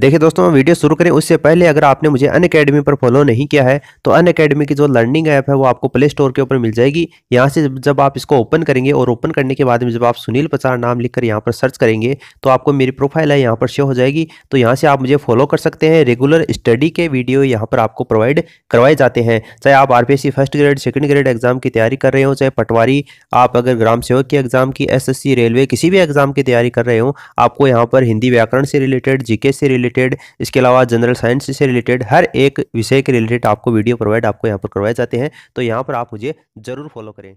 देखिए दोस्तों हम वीडियो शुरू करें उससे पहले अगर आपने मुझे अन अकेडमी पर फॉलो नहीं किया है तो अन अकेडमी की जो लर्निंग ऐप है वो आपको प्ले स्टोर के ऊपर मिल जाएगी यहाँ से जब आप इसको ओपन करेंगे और ओपन करने के बाद में जब आप सुनील पचार नाम लिखकर यहाँ पर सर्च करेंगे तो आपको मेरी प्रोफाइल है यहाँ पर शो हो जाएगी तो यहाँ से आप मुझे फॉलो कर सकते हैं रेगुलर स्टडी के वीडियो यहाँ पर आपको प्रोवाइड करवाए जाते हैं चाहे आप आर first grade second grade exam की तैयारी कर रहे हो चाहे पटवारी आप अगर ग्राम सेवक की एग्जाम की एस रेलवे किसी भी एग्जाम की तैयारी कर रहे हो आपको यहाँ पर हिंदी व्याकरण से रिलेटेड जीके से रिलेटेड रिलेटेड इसके अलावा जनरल साइंस से रिलेटेड हर एक विषय के रिलेटेड आपको वीडियो प्रोवाइड आपको यहाँ पर करवाए जाते हैं तो यहाँ पर आप मुझे ज़रूर फॉलो करें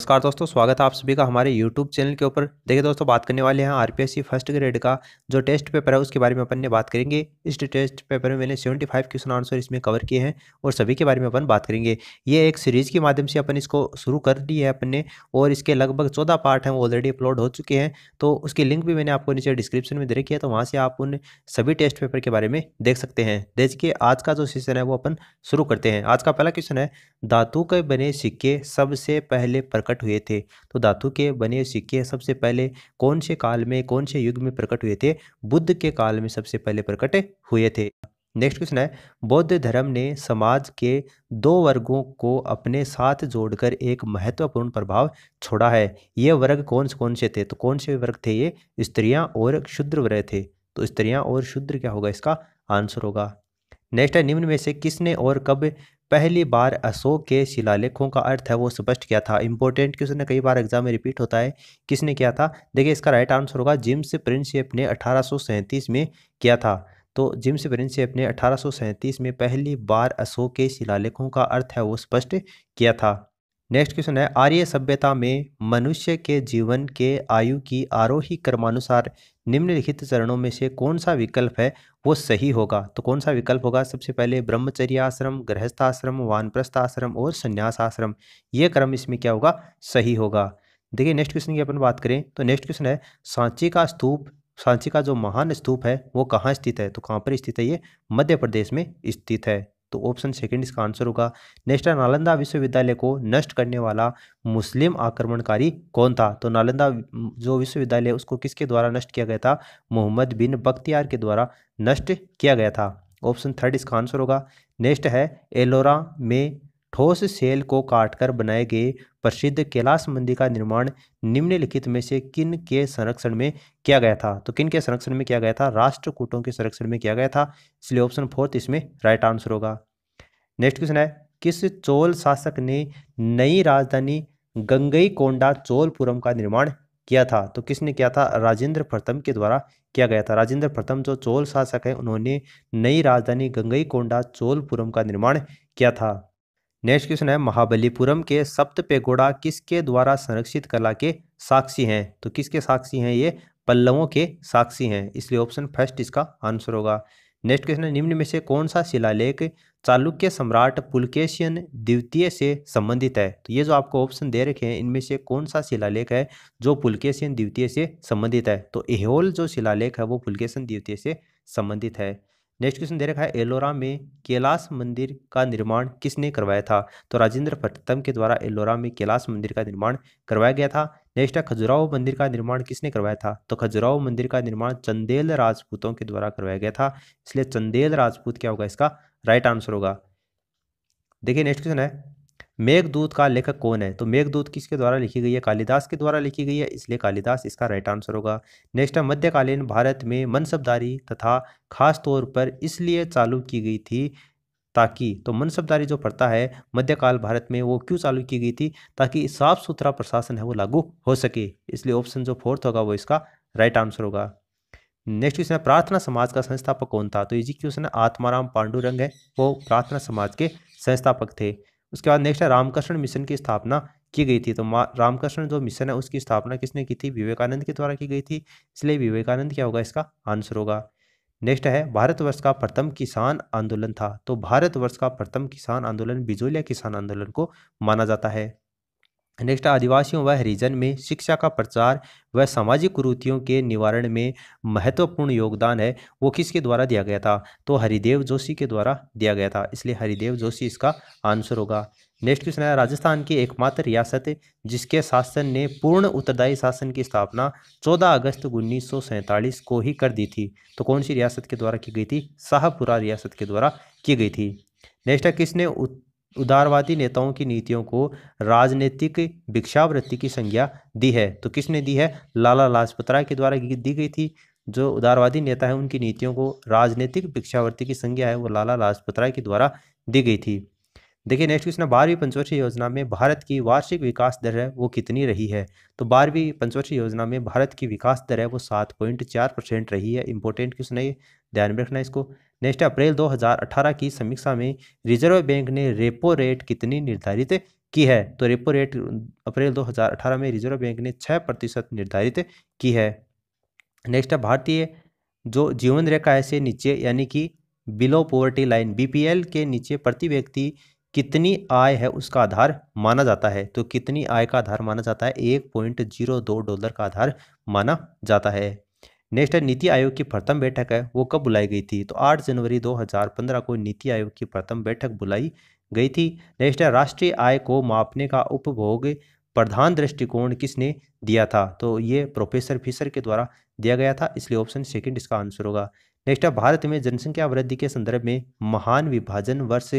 नमस्कार दोस्तों स्वागत है आप सभी का हमारे YouTube चैनल के ऊपर देखिए दोस्तों बात करने वाले हैं आरपीएससी फर्स्ट ग्रेड का जो टेस्ट पेपर है उसके बारे में अपन ने बात करेंगे इस टेस्ट पेपर में मैंने 75 क्वेश्चन आंसर इसमें कवर किए हैं और सभी के बारे में अपन बात करेंगे ये एक सीरीज़ के माध्यम से अपन इसको शुरू कर दी है अपन ने और इसके लगभग चौदह पार्ट हैं वो ऑलरेडी अपलोड हो चुके हैं तो उसकी लिंक भी मैंने आपको नीचे डिस्क्रिप्शन में दे रखी है तो वहाँ से आप उन सभी टेस्ट पेपर के बारे में देख सकते हैं देखिए आज का जो सीजन है वो अपन शुरू करते हैं आज का पहला क्वेश्चन है धातु के बने सिक्के सबसे पहले प्रकार प्रकट हुए थे तो धातु के बने सिक्के सबसे पहले कौन से काल में कौन से युग में प्रकट हुए थे बुद्ध के काल में सबसे पहले प्रकट हुए थे नेक्स्ट क्वेश्चन है बौद्ध धर्म ने समाज के दो वर्गों को अपने साथ जोड़कर एक महत्वपूर्ण प्रभाव छोड़ा है ये वर्ग कौन से कौन से थे तो कौन से वर्ग थे ये स्त्रियां और शुद्र वर्ग थे तो स्त्रियां और शुद्र क्या होगा इसका आंसर होगा नेक्स्ट है निम्न में से किसने और कब पहली बार अशोक के शिलालेखों का अर्थ है वो स्पष्ट किया था इंपॉर्टेंट क्वेश्चन कई बार एग्जाम में रिपीट होता है किसने किया था देखिए इसका राइट आंसर होगा जिम्स प्रिंसेप ने अठारह में किया था तो जिम्स प्रिंसेप ने अठारह में पहली बार अशोक के शिलालेखों का अर्थ है वो स्पष्ट किया था नेक्स्ट क्वेश्चन है आर्य सभ्यता में मनुष्य के जीवन के आयु की आरोही क्रमानुसार निम्नलिखित चरणों में से कौन सा विकल्प है वो सही होगा तो कौन सा विकल्प होगा सबसे पहले ब्रह्मचर्य आश्रम आश्रम वानप्रस्थ आश्रम और संन्यास आश्रम ये क्रम इसमें क्या होगा सही होगा देखिए नेक्स्ट क्वेश्चन की अपन बात करें तो नेक्स्ट क्वेश्चन है सांची का स्तूप सांची का जो महान स्तूप है वो कहाँ स्थित है तो कहाँ पर स्थित है ये मध्य प्रदेश में स्थित है तो ऑप्शन सेकंड इसका आंसर होगा नेक्स्ट है नालंदा विश्वविद्यालय को नष्ट करने वाला मुस्लिम आक्रमणकारी कौन था तो नालंदा जो विश्वविद्यालय उसको किसके द्वारा नष्ट किया गया था मोहम्मद बिन बख्तियार के द्वारा नष्ट किया गया था ऑप्शन थर्ड इसका आंसर होगा नेक्स्ट है एलोरा में ठोस सेल को काटकर बनाए गए प्रसिद्ध कैलाश मंदिर का निर्माण निम्नलिखित में से किन के संरक्षण में किया गया था तो किन के संरक्षण में किया गया था राष्ट्रकूटों के संरक्षण में किया गया था इसलिए ऑप्शन फोर्थ तो इसमें राइट आंसर होगा नेक्स्ट क्वेश्चन है किस चोल शासक ने नई राजधानी गंगई कोंडा चोलपुरम का निर्माण किया था तो किसने किया था राजेंद्र प्रथम के द्वारा किया गया था राजेंद्र प्रथम जो चोल शासक है उन्होंने नई राजधानी गंगई कोंडा चोलपुरम का निर्माण किया था नेक्स्ट क्वेश्चन है महाबलीपुरम के सप्त घोड़ा किसके द्वारा संरक्षित कला के साक्षी हैं तो किसके साक्षी हैं ये पल्लवों के साक्षी हैं इसलिए ऑप्शन फर्स्ट इसका आंसर होगा नेक्स्ट क्वेश्चन है निम्न में से कौन सा शिलालेख चालुक्य सम्राट पुलकेशियन द्वितीय से संबंधित है तो ये जो आपको ऑप्शन दे रखे हैं इनमें से कौन सा शिलालेख है जो पुलकेशियन द्वितीय से संबंधित है तो एहोल जो शिलालेख है वो पुलकेशन द्वितीय से संबंधित है नेक्स्ट क्वेश्चन दे रखा है एलोरा में कैलाश मंदिर का निर्माण किसने करवाया था तो राजेंद्र भट्टम के द्वारा एलोरा में कैलाश मंदिर का निर्माण करवाया गया था नेक्स्ट है खजुराहो मंदिर का निर्माण किसने करवाया था तो खजुराहो मंदिर का निर्माण चंदेल राजपूतों के द्वारा करवाया गया था इसलिए चंदेल राजपूत क्या होगा इसका राइट आंसर होगा देखिए नेक्स्ट क्वेश्चन है मेघदूत का लेखक कौन है तो मेघदूत किसके द्वारा लिखी गई है कालिदास के द्वारा लिखी गई है इसलिए कालिदास इसका राइट आंसर होगा नेक्स्ट है मध्यकालीन भारत में मनसबदारी तथा खास तौर पर इसलिए चालू की गई थी ताकि तो मनसबदारी जो पड़ता है मध्यकाल भारत में वो क्यों चालू की गई थी ताकि साफ सुथरा प्रशासन है वो लागू हो सके इसलिए ऑप्शन जो फोर्थ होगा वो इसका राइट आंसर होगा नेक्स्ट क्वेश्चन है प्रार्थना समाज का संस्थापक कौन था तो इजी क्वेश्चन है आत्माराम पांडुरंग है वो प्रार्थना समाज के संस्थापक थे उसके बाद नेक्स्ट है रामकृष्ण मिशन की स्थापना की गई थी तो रामकृष्ण जो मिशन है उसकी स्थापना किसने की थी विवेकानंद के द्वारा की गई थी इसलिए विवेकानंद क्या होगा इसका आंसर होगा नेक्स्ट है भारतवर्ष का प्रथम किसान आंदोलन था तो भारतवर्ष का प्रथम किसान आंदोलन बिजोलिया किसान आंदोलन को माना जाता है नेक्स्ट आदिवासियों व हरिजन में शिक्षा का प्रचार व सामाजिक कुरूतियों के निवारण में महत्वपूर्ण योगदान है वो किसके द्वारा दिया गया था तो हरिदेव जोशी के द्वारा दिया गया था इसलिए हरिदेव जोशी इसका आंसर होगा नेक्स्ट क्वेश्चन है राजस्थान की एकमात्र रियासत जिसके शासन ने पूर्ण उत्तरदायी शासन की स्थापना 14 अगस्त उन्नीस को ही कर दी थी तो कौन सी रियासत के द्वारा की गई थी शाहपुरा रियासत के द्वारा की गई थी नेक्स्ट है किसने उदारवादी नेताओं की नीतियों को राजनीतिक भिक्षावृत्ति की संज्ञा दी है तो किसने दी है लाला लाजपत राय के द्वारा दी गई थी जो उदारवादी नेता है उनकी नीतियों को राजनीतिक भिक्षावृत्ति की संज्ञा है वो लाला लाजपत राय के द्वारा दी गई थी देखिए नेक्स्ट क्वेश्चन बारहवीं पंचवर्षीय योजना में भारत की वार्षिक विकास दर है वो कितनी रही है तो बारहवीं पंचवर्षीय योजना में भारत की विकास दर है वो सात पॉइंट चार परसेंट रही है इंपॉर्टेंट क्वेश्चन है ध्यान में रखना इसको नेक्स्ट अप्रैल 2018 की समीक्षा में रिजर्व बैंक ने रेपो रेट कितनी निर्धारित की है तो रेपो रेट अप्रैल 2018 में रिजर्व बैंक ने छः प्रतिशत निर्धारित की है नेक्स्ट है भारतीय जो जीवन रेखा है से नीचे यानी कि बिलो पॉवर्टी लाइन बीपीएल के नीचे प्रति व्यक्ति कितनी आय है उसका आधार माना जाता है तो कितनी आय का आधार माना जाता है एक पॉइंट जीरो दो डॉलर का आधार माना जाता है नेक्स्ट है नीति आयोग की प्रथम बैठक है वो कब बुलाई गई थी तो 8 जनवरी 2015 को नीति आयोग की प्रथम बैठक बुलाई गई थी नेक्स्ट है राष्ट्रीय आय को मापने का उपभोग प्रधान दृष्टिकोण किसने दिया था तो ये प्रोफेसर फिशर के द्वारा दिया गया था इसलिए ऑप्शन सेकंड इसका आंसर होगा नेक्स्ट है भारत में जनसंख्या वृद्धि के संदर्भ में महान विभाजन वर्ष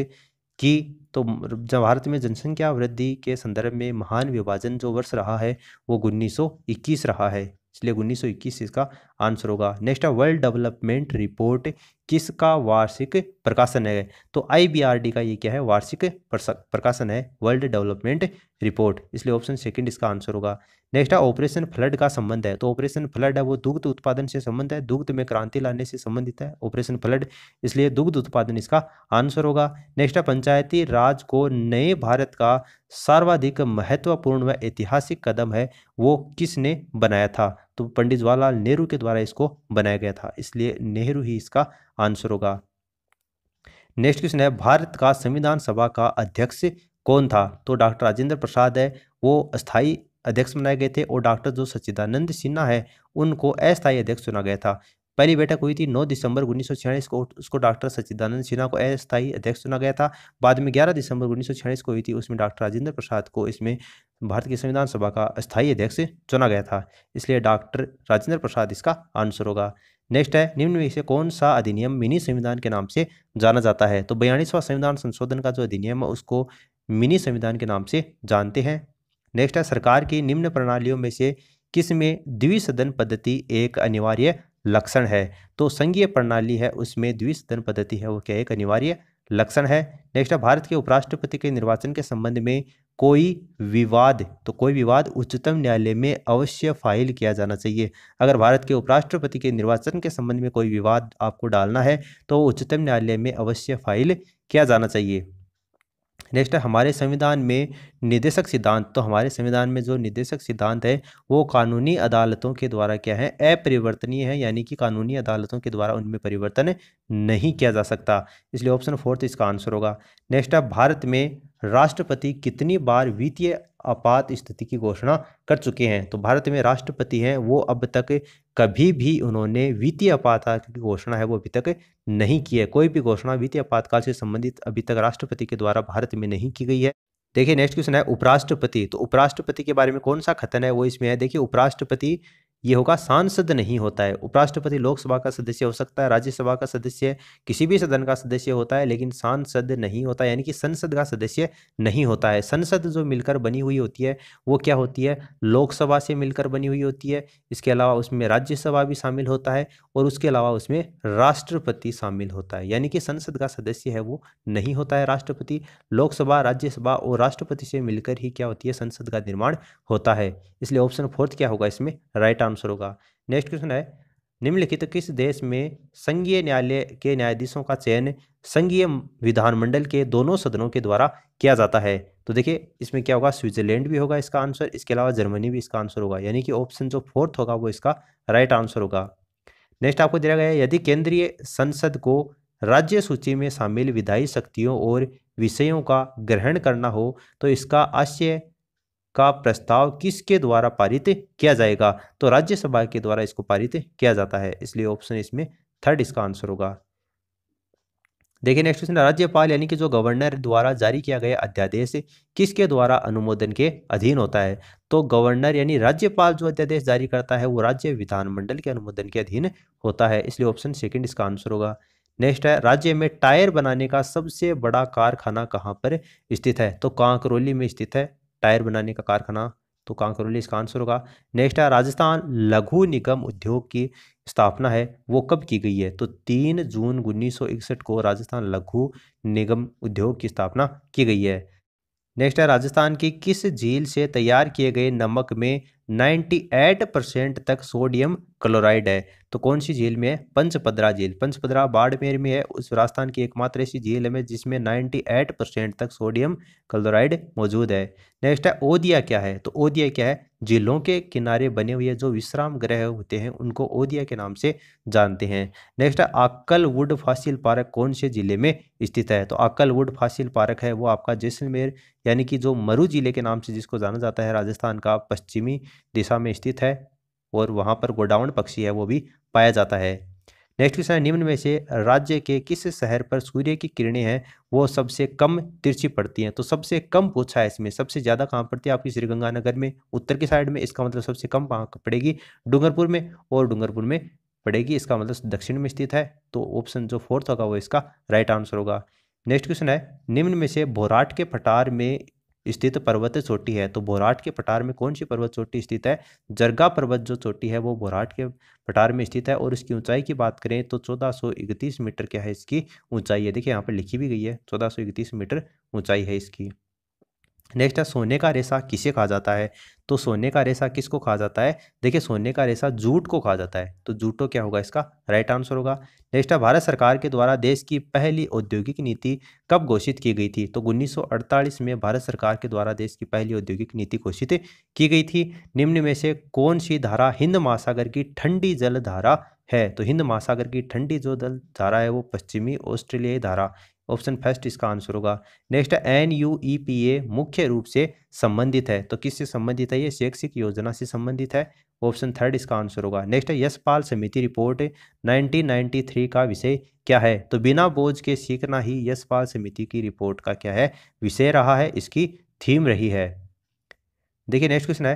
कि तो भारत में जनसंख्या वृद्धि के संदर्भ में महान विभाजन जो वर्ष रहा है वो उन्नीस रहा है इसलिए उन्नीस इसका आंसर होगा नेक्स्ट है वर्ल्ड डेवलपमेंट रिपोर्ट किसका वार्षिक प्रकाशन है तो आईबीआरडी का ये क्या है वार्षिक प्रकाशन है वर्ल्ड डेवलपमेंट रिपोर्ट इसलिए ऑप्शन सेकंड इसका आंसर होगा नेक्स्ट है ऑपरेशन फ्लड का संबंध है तो ऑपरेशन फ्लड है वो दुग्ध उत्पादन से संबंध है दुग्ध में क्रांति लाने से संबंधित है ऑपरेशन फ्लड इसलिए दुग्ध उत्पादन इसका आंसर होगा नेक्स्ट है पंचायती राज को नए भारत का सर्वाधिक महत्वपूर्ण व ऐतिहासिक कदम है वो किसने बनाया था तो पंडित जवाहरलाल नेहरू के द्वारा इसको बनाया गया था इसलिए नेहरू ही इसका आंसर होगा नेक्स्ट क्वेश्चन है भारत का संविधान सभा का अध्यक्ष कौन था तो डॉक्टर राजेंद्र प्रसाद है वो अस्थाई अध्यक्ष बनाए गए थे और डॉक्टर जो सच्चिदानंद सिन्हा है उनको अस्थाई अध्यक्ष चुना गया था पहली बैठक हुई थी 9 दिसंबर उन्नीस को उसको डॉक्टर सच्चिदानंद सिन्हा को अस्थायी अध्यक्ष चुना गया था बाद में 11 दिसंबर उन्नीस को हुई थी उसमें डॉक्टर राजेंद्र प्रसाद को इसमें भारत की संविधान सभा का स्थायी अध्यक्ष चुना गया था इसलिए डॉक्टर राजेंद्र प्रसाद इसका आंसर होगा नेक्स्ट है निम्न में से कौन सा अधिनियम मिनी संविधान के नाम से जाना जाता है तो बयालीसवां संविधान संशोधन का जो अधिनियम है उसको मिनी संविधान के नाम से जानते हैं नेक्स्ट है सरकार की निम्न प्रणालियों में से किस में द्विसदन पद्धति एक अनिवार्य लक्षण है तो संघीय प्रणाली है उसमें द्विसदन पद्धति है वो क्या एक अनिवार्य लक्षण है नेक्स्ट है भारत के उपराष्ट्रपति के निर्वाचन के संबंध में कोई विवाद तो कोई विवाद उच्चतम न्यायालय में अवश्य फाइल किया जाना चाहिए अगर भारत के उपराष्ट्रपति के निर्वाचन के संबंध में कोई विवाद आपको डालना है तो उच्चतम न्यायालय में अवश्य फाइल किया जाना चाहिए नेक्स्ट है हमारे संविधान में निदेशक सिद्धांत तो हमारे संविधान में जो निदेशक सिद्धांत है वो कानूनी अदालतों के द्वारा क्या है अपरिवर्तनीय है यानी कि कानूनी अदालतों के द्वारा उनमें परिवर्तन नहीं किया जा सकता इसलिए ऑप्शन फोर्थ इसका आंसर होगा नेक्स्ट है भारत में राष्ट्रपति कितनी बार वित्तीय आपात स्थिति की घोषणा कर चुके हैं तो भारत में राष्ट्रपति हैं वो अब तक कभी भी उन्होंने वित्तीय आपातकाल की घोषणा है वो अभी तक नहीं की है कोई भी घोषणा वित्तीय आपातकाल से संबंधित अभी तक राष्ट्रपति के द्वारा भारत में नहीं की गई है देखिए नेक्स्ट क्वेश्चन है उपराष्ट्रपति तो उपराष्ट्रपति के बारे में कौन सा कथन है वो इसमें है देखिए उपराष्ट्रपति ये होगा सांसद नहीं होता है उपराष्ट्रपति लोकसभा का सदस्य हो सकता है राज्यसभा का सदस्य किसी भी सदन का सदस्य होता है लेकिन सांसद नहीं होता यानी कि संसद का सदस्य नहीं होता है संसद जो मिलकर बनी हुई होती है वो क्या होती है लोकसभा से मिलकर बनी हुई होती है इसके अलावा उसमें राज्यसभा भी शामिल होता है और उसके अलावा उसमें राष्ट्रपति शामिल होता है यानी कि संसद का सदस्य है वो नहीं होता है राष्ट्रपति लोकसभा राज्यसभा और राष्ट्रपति से मिलकर ही क्या होती है संसद का निर्माण होता है इसलिए ऑप्शन फोर्थ क्या होगा इसमें राइट आंसर होगा नेक्स्ट क्वेश्चन है निम्नलिखित तो किस देश में संघीय न्यायालय के न्यायाधीशों का चयन संघीय विधानमंडल के दोनों सदनों के द्वारा किया जाता है तो देखिए इसमें क्या होगा स्विट्जरलैंड भी होगा इसका आंसर इसके अलावा जर्मनी भी इसका आंसर होगा यानी कि ऑप्शन जो फोर्थ होगा वो इसका राइट आंसर होगा नेक्स्ट आपको दिया गया है यदि केंद्रीय संसद को राज्य सूची में शामिल विधायी शक्तियों और विषयों का ग्रहण करना हो तो इसका आशय का प्रस्ताव किसके द्वारा पारित किया जाएगा तो राज्यसभा के द्वारा इसको पारित किया जाता है इसलिए ऑप्शन इसमें थर्ड इसका आंसर होगा देखिए नेक्स्ट क्वेश्चन राज्यपाल यानी कि जो गवर्नर द्वारा जारी किया गया अध्यादेश किसके द्वारा अनुमोदन के अधीन होता है तो गवर्नर यानी राज्यपाल जो अध्यादेश जारी करता है वो राज्य विधानमंडल के अनुमोदन के अधीन होता है इसलिए ऑप्शन सेकंड इसका आंसर होगा नेक्स्ट है राज्य में टायर बनाने का सबसे बड़ा कारखाना कहाँ पर स्थित है तो कांकरोली में स्थित है टायर बनाने का कारखाना तो कांकरोली इसका आंसर होगा नेक्स्ट है राजस्थान लघु निगम उद्योग की स्थापना है वो कब की गई है तो तीन जून उन्नीस को राजस्थान लघु निगम उद्योग की स्थापना की गई है नेक्स्ट है राजस्थान की किस झील से तैयार किए गए नमक में 98 परसेंट तक सोडियम क्लोराइड है तो कौन सी झील में है पंचपद्रा झील पंचपद्रा बाड़मेर में है उस राजस्थान की एकमात्र ऐसी झील है जिसमें 98 परसेंट तक सोडियम क्लोराइड मौजूद है नेक्स्ट है ओदिया क्या है तो ओदिया क्या है झीलों के किनारे बने हुए जो विश्राम ग्रह होते हैं उनको ओदिया के नाम से जानते हैं नेक्स्ट है आकल वुड फासिल पार्क कौन से जिले में स्थित है तो आकल वुड फासिल पार्क है वो आपका जैसलमेर यानी कि जो मरु जिले के नाम से जिसको जाना जाता है राजस्थान का पश्चिमी दिशा में स्थित है और वहाँ पर गोडाउन पक्षी है वो भी पाया जाता है नेक्स्ट क्वेश्चन है निम्न में से राज्य के किस शहर पर सूर्य की किरणें हैं वो सबसे कम तिरछी पड़ती हैं तो सबसे कम पूछा है इसमें सबसे ज़्यादा कहाँ पड़ती है आपकी श्रीगंगानगर में उत्तर की साइड में इसका मतलब सबसे कम कहाँ पड़ेगी डूंगरपुर में और डूंगरपुर में पड़ेगी इसका मतलब दक्षिण में स्थित है तो ऑप्शन जो फोर्थ होगा वो इसका राइट आंसर होगा नेक्स्ट क्वेश्चन है निम्न में से भोराट के पठार में स्थित पर्वत चोटी है तो बोराट के पठार में कौन सी पर्वत चोटी स्थित है जरगा पर्वत जो चोटी है वो बोराट के पठार में स्थित है और इसकी ऊंचाई की बात करें तो चौदह मीटर क्या है इसकी ऊंचाई है देखिए यहाँ पर लिखी भी गई है चौदह मीटर ऊंचाई है इसकी नेक्स्ट है सोने का रेशा किसे कहा जाता है तो सोने का रेशा किसको कहा जाता है देखिए सोने का रेशा जूट को कहा जाता है तो जूटो क्या होगा इसका राइट आंसर होगा नेक्स्ट है भारत सरकार के द्वारा देश की पहली औद्योगिक नीति कब घोषित की गई थी तो 1948 में भारत सरकार के द्वारा देश की पहली औद्योगिक नीति घोषित की गई थी निम्न में से कौन सी धारा हिंद महासागर की ठंडी जल धारा है तो हिंद महासागर की ठंडी जो जल धारा है वो पश्चिमी ऑस्ट्रेलियाई धारा ऑप्शन फर्स्ट इसका आंसर होगा next N U E P A मुख्य रूप से संबंधित है तो किससे संबंधित है ये शैक्षिक योजना से संबंधित है ऑप्शन थर्ड इसका आंसर होगा नेक्स्ट यशपाल समिति रिपोर्ट 1993 का विषय क्या है तो बिना बोझ के सीखना ही यशपाल समिति की रिपोर्ट का क्या है विषय रहा है इसकी थीम रही है देखिए नेक्स्ट क्वेश्चन है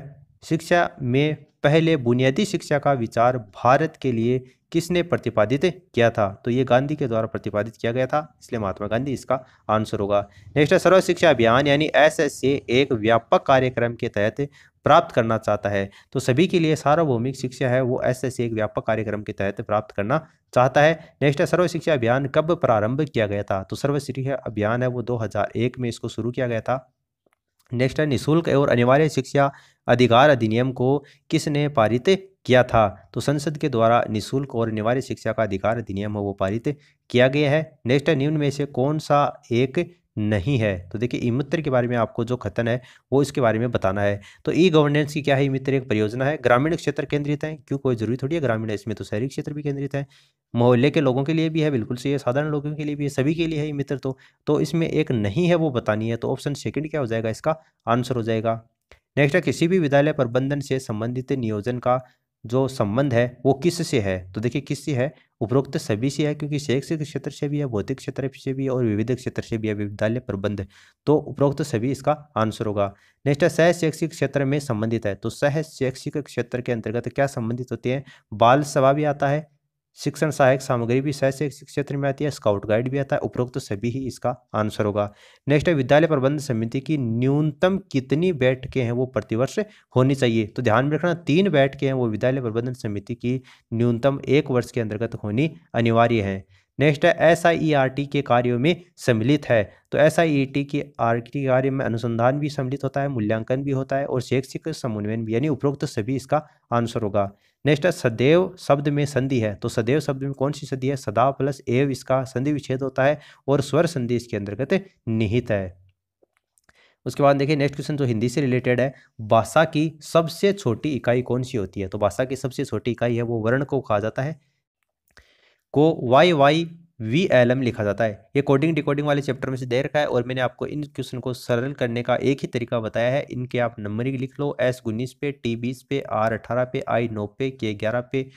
शिक्षा में पहले बुनियादी शिक्षा का विचार भारत के लिए किसने प्रतिपादित किया था तो ये गांधी के द्वारा प्रतिपादित किया गया था इसलिए महात्मा गांधी इसका आंसर होगा नेक्स्ट है सर्व शिक्षा अभियान यानी एस एस एक व्यापक कार्यक्रम के तहत प्राप्त करना चाहता है तो सभी के लिए सार्वभौमिक शिक्षा है वो एस एस एक व्यापक कार्यक्रम के तहत प्राप्त करना चाहता है नेक्स्ट है सर्व शिक्षा अभियान कब प्रारंभ किया गया था तो सर्व शिक्षा अभियान है वो एक में इसको शुरू किया गया था नेक्स्ट है निःशुल्क और अनिवार्य शिक्षा अधिकार अधिनियम को किसने पारित किया था तो संसद के द्वारा निःशुल्क और अनिवार्य शिक्षा का अधिकार अधिनियम वो पारित किया गया है नेक्स्ट है निम्न में से कौन सा एक नहीं है तो देखिए ई मित्र के बारे में आपको जो कथन है वो इसके बारे में बताना है तो ई गवर्नेंस की क्या है ई मित्र एक परियोजना है ग्रामीण क्षेत्र केंद्रित है क्यों कोई जरूरी थोड़ी है ग्रामीण इसमें तो शहरी क्षेत्र भी केंद्रित है मोहल्ले के लोगों के लिए भी है बिल्कुल सही है साधारण लोगों के लिए भी है सभी के लिए है ई मित्र तो तो इसमें एक नहीं है वो बतानी है तो ऑप्शन सेकेंड क्या हो जाएगा इसका आंसर हो जाएगा नेक्स्ट है किसी भी विद्यालय प्रबंधन से संबंधित नियोजन का जो संबंध है वो किस से है तो देखिए किस से है उपरोक्त सभी से है क्योंकि शैक्षिक क्षेत्र से भी है भौतिक क्षेत्र से भी है और विविध क्षेत्र से भी है विद्यालय प्रबंध तो उपरोक्त सभी इसका आंसर होगा नेक्स्ट है सह शैक्षिक क्षेत्र में संबंधित है तो सह शैक्षिक क्षेत्र के अंतर्गत क्या संबंधित होते हैं बाल सभा भी आता है शिक्षण सहायक सामग्री भी शैक्षिक क्षेत्र में आती है स्काउट गाइड भी आता है उपरोक्त तो सभी ही इसका आंसर होगा नेक्स्ट है विद्यालय प्रबंध समिति की न्यूनतम कितनी बैठकें हैं वो प्रतिवर्ष होनी चाहिए तो ध्यान में रखना तीन बैठकें हैं वो विद्यालय प्रबंधन समिति की न्यूनतम एक वर्ष के अंतर्गत होनी अनिवार्य है नेक्स्ट है S I E R T के कार्यों में सम्मिलित है तो एस आई ई टी के आर टी कार्य में अनुसंधान भी सम्मिलित होता है मूल्यांकन भी होता है और शैक्षिक समन्वयन भी यानी उपरोक्त तो सभी इसका आंसर होगा नेक्स्ट है सदैव शब्द में संधि है तो सदैव शब्द में कौन सी संधि है सदा प्लस एव इसका संधि विच्छेद होता है और स्वर संधि इसके अंतर्गत निहित है उसके बाद देखिए नेक्स्ट क्वेश्चन जो हिंदी से रिलेटेड है भाषा की सबसे छोटी इकाई कौन सी होती है तो भाषा की सबसे छोटी इकाई है वो वर्ण को कहा जाता है को Y Y V L M लिखा जाता है ये कोडिंग डिकोडिंग वाले चैप्टर में से दे रखा है और मैंने आपको इन क्वेश्चन को सरल करने का एक ही तरीका बताया है इनके आप नंबरिंग लिख लो एस उन्नीस पे टी बीस पे आर अठारह पे आई नौ पे के ग्यारह पे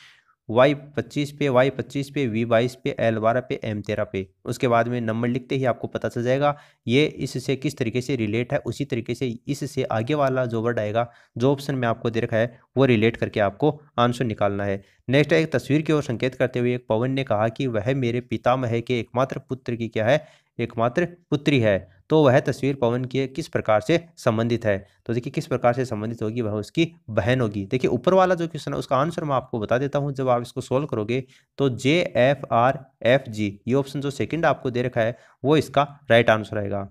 वाई पच्चीस पे वाई पच्चीस पे वी बाईस पे एल बारह पे एम तेरह पे उसके बाद में नंबर लिखते ही आपको पता चल जाएगा ये इससे किस तरीके से रिलेट है उसी तरीके से इससे आगे वाला जो वर्ड आएगा जो ऑप्शन में आपको दे रखा है वो रिलेट करके आपको आंसर निकालना है नेक्स्ट है एक तस्वीर की ओर संकेत करते हुए एक पवन ने कहा कि वह मेरे पितामह के एकमात्र पुत्र की क्या है एकमात्र पुत्री है तो वह तस्वीर पवन के किस प्रकार से संबंधित है तो देखिए किस प्रकार से संबंधित होगी वह उसकी बहन होगी देखिए ऊपर वाला जो क्वेश्चन है उसका आंसर मैं आपको बता देता हूँ जब आप इसको सोल्व करोगे तो J F R F G ये ऑप्शन जो सेकेंड आपको दे रखा है वो इसका राइट आंसर रहेगा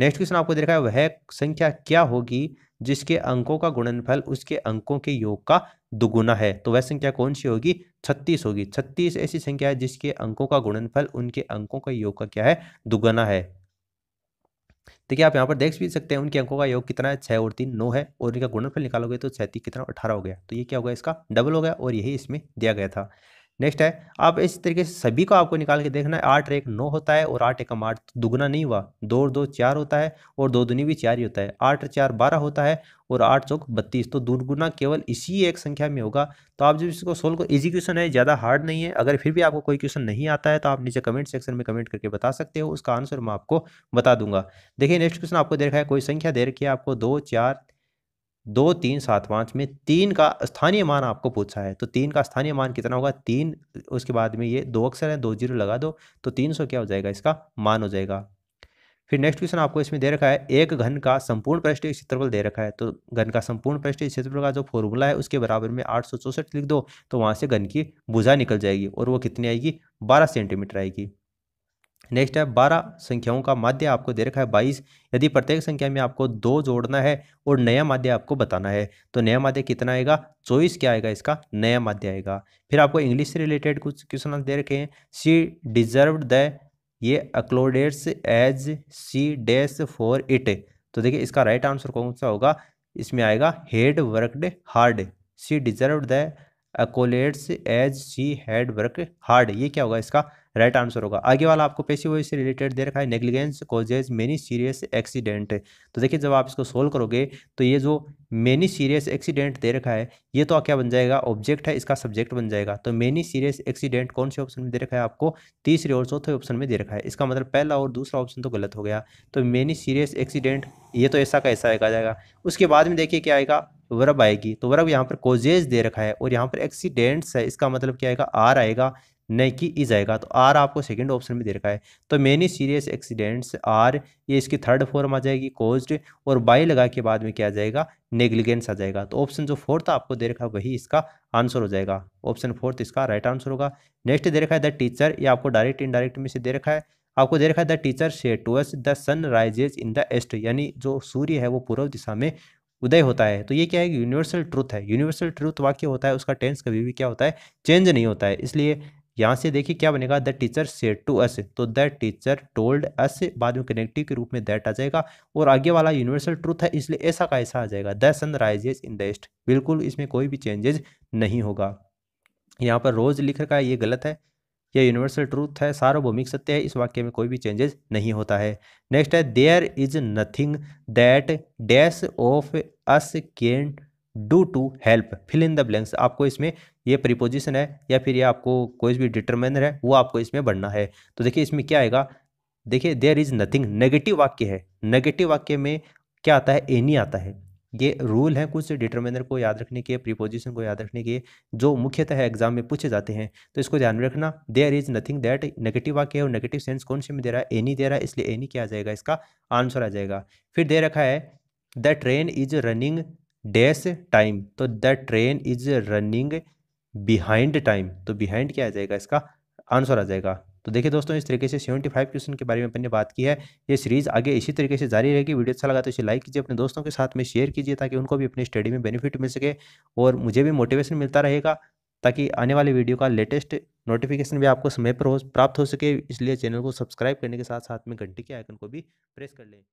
नेक्स्ट क्वेश्चन आपको दे रखा है वह संख्या क्या होगी जिसके अंकों का गुणनफल उसके अंकों के योग का दुगुना है तो वह संख्या कौन सी होगी छत्तीस होगी छत्तीस ऐसी संख्या है जिसके अंकों का गुणनफल उनके अंकों का योग का क्या है दुगुना है देखिए आप यहाँ पर देख भी सकते हैं उनके अंकों का योग कितना है छः और तीन नौ है और इनका गुणनफल निकालोगे तो तीन कितना अठारह हो गया तो ये क्या हो गया इसका डबल हो गया और यही इसमें दिया गया था नेक्स्ट है आप इस तरीके से सभी को आपको निकाल के देखना है आठ एक नौ होता है और आठ एकम आठ दुगना नहीं हुआ दो और दो चार होता है और दो दुनी भी चार ही होता है आठ चार बारह होता है और आठ चौक बत्तीस तो दुगुना केवल इसी एक संख्या में होगा तो आप जब इसको सोल्व को इजी क्वेश्चन है ज़्यादा हार्ड नहीं है अगर फिर भी आपको कोई क्वेश्चन नहीं आता है तो आप नीचे कमेंट सेक्शन में कमेंट करके बता सकते हो उसका आंसर मैं आपको बता दूंगा देखिए नेक्स्ट क्वेश्चन आपको देखा है कोई संख्या दे रखी है आपको दो चार दो तीन सात पाँच में तीन का स्थानीय मान आपको पूछा है तो तीन का स्थानीय मान कितना होगा तीन उसके बाद में ये दो अक्षर है दो जीरो लगा दो तो तीन सौ क्या हो जाएगा इसका मान हो जाएगा फिर नेक्स्ट क्वेश्चन आपको इसमें दे रखा है एक घन का संपूर्ण पृष्ठीय क्षेत्रफल दे रखा है तो घन का संपूर्ण पृष्ठीय क्षेत्रफल का जो फॉर्मूला है उसके बराबर में आठ लिख दो तो वहाँ से घन की भुजा निकल जाएगी और वो कितनी आएगी बारह सेंटीमीटर आएगी नेक्स्ट है बारह संख्याओं का माध्य आपको दे रखा है बाईस यदि प्रत्येक संख्या में आपको दो जोड़ना है और नया माध्य आपको बताना है तो नया माध्य कितना आएगा चौबीस क्या आएगा इसका नया माध्य आएगा फिर आपको इंग्लिश से रिलेटेड कुछ क्वेश्चन दे रखे हैं सी डिजर्व द ये accolades as she does for it तो देखिए इसका राइट आंसर कौन सा होगा इसमें आएगा had worked hard she deserve the accolades as she had work hard ये क्या होगा इसका राइट आंसर होगा आगे वाला आपको पेशी वो इससे रिलेटेड दे रखा है negligence causes many serious accident तो देखिए जब आप इसको सोल्व करोगे तो ये जो मेनी सीरियस एक्सीडेंट दे रखा है ये तो क्या बन जाएगा ऑब्जेक्ट है इसका सब्जेक्ट बन जाएगा तो मेनी सीरियस एक्सीडेंट कौन से ऑप्शन में दे रखा है आपको तीसरे और चौथे ऑप्शन में दे रखा है इसका मतलब पहला और दूसरा ऑप्शन तो गलत हो गया तो मेनी सीरियस एक्सीडेंट ये तो ऐसा का ऐसा आएगा जाएगा उसके बाद में देखिए क्या आएगा वर्ब आएगी तो वर्ब यहाँ पर कोजेज दे रखा है और यहाँ पर एक्सीडेंट्स है इसका मतलब क्या आएगा आर आएगा नहीं की ई जाएगा तो आर आपको सेकंड ऑप्शन में दे रखा है तो मेनी सीरियस एक्सीडेंट्स आर ये इसकी थर्ड फॉर्म आ जाएगी कोज्ड और बाई लगा के बाद में क्या आ जाएगा नेग्लिगेंस आ जाएगा तो ऑप्शन जो फोर्थ आपको दे रखा है वही इसका आंसर हो जाएगा ऑप्शन फोर्थ इसका राइट आंसर होगा नेक्स्ट दे रखा है द टीचर ये आपको डायरेक्ट इनडायरेक्ट में से दे रखा है आपको दे रखा है the teacher say to us the sun rises in the east यानी जो सूर्य है वो पूर्व दिशा में उदय होता है तो ये क्या है यूनिवर्सल ट्रूथ है यूनिवर्सल ट्रूथ वाक्य होता है उसका टेंस कभी भी क्या होता है चेंज नहीं होता है इसलिए यहाँ से देखिए क्या बनेगा the teacher said to us तो द टीचर टोल्ड अस बाद में कनेक्टिव के रूप में दैट आ जाएगा और आगे वाला यूनिवर्सल ट्रूथ है इसलिए ऐसा का ऐसा आ जाएगा the sun rises in the east बिल्कुल इसमें कोई भी चेंजेज नहीं होगा यहाँ पर रोज लिख रखा है ये गलत है यह यूनिवर्सल ट्रूथ है सार्वभौमिक सत्य है इस वाक्य में कोई भी चेंजेस नहीं होता है नेक्स्ट है there is nothing that dash of us can do to help fill in the blanks आपको इसमें ये प्रिपोजिशन है या फिर ये आपको कोई भी डिटरमिनर है वो आपको इसमें बढ़ना है तो देखिए इसमें क्या आएगा देखिए देयर इज़ नथिंग नेगेटिव वाक्य है नेगेटिव वाक्य में क्या आता है एनी आता है ये रूल है कुछ डिटरमिनर को याद रखने के प्रीपोजिशन को याद रखने के जो मुख्यतः एग्जाम में पूछे जाते हैं तो इसको ध्यान में रखना there is nothing that negative वाक्य है और नेगेटिव सेंस कौन से में दे रहा है एनी दे रहा है इसलिए एनी क्या आ जाएगा इसका आंसर आ जाएगा फिर दे रखा है the train is running dash time तो the train is running behind time तो बिहाइंड क्या आ जाएगा इसका आंसर आ जाएगा तो देखिए दोस्तों इस तरीके से सेवेंटी फाइव क्वेश्चन के बारे में अपने बात की है ये सीरीज आगे इसी तरीके से जारी रहेगी वीडियो अच्छा लगा तो इसे लाइक कीजिए अपने दोस्तों के साथ में शेयर कीजिए ताकि उनको भी अपनी स्टडी में बेनिफिट मिल सके और मुझे भी मोटिवेशन मिलता रहेगा ताकि आने वाले वीडियो का लेटेस्ट नोटिफिकेशन भी आपको समय पर हो प्राप्त हो सके इसलिए चैनल को सब्सक्राइब करने के साथ साथ में घंटे के आइकन को भी प्रेस कर लें